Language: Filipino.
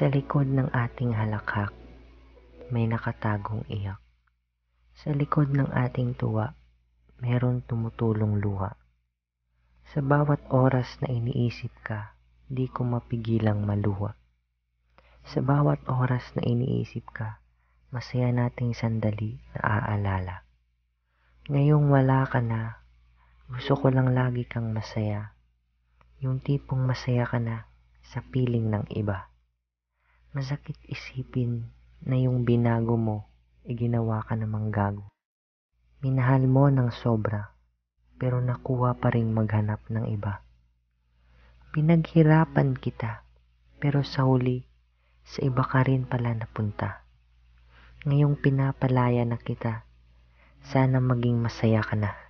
Sa likod ng ating halakak, may nakatagong iyak. Sa likod ng ating tuwa, meron tumutulong luha. Sa bawat oras na iniisip ka, di ko mapigilang maluha. Sa bawat oras na iniisip ka, masaya nating sandali na aalala. Ngayong wala ka na, gusto ko lang lagi kang masaya. Yung tipong masaya ka na sa piling ng iba. Masakit isipin na yung binago mo ay ginawa ka namang gago. Minahal mo ng sobra pero nakuha pa rin maghanap ng iba. Pinaghirapan kita pero sa huli sa iba ka rin pala napunta. Ngayong pinapalaya na kita, sana maging masaya ka na.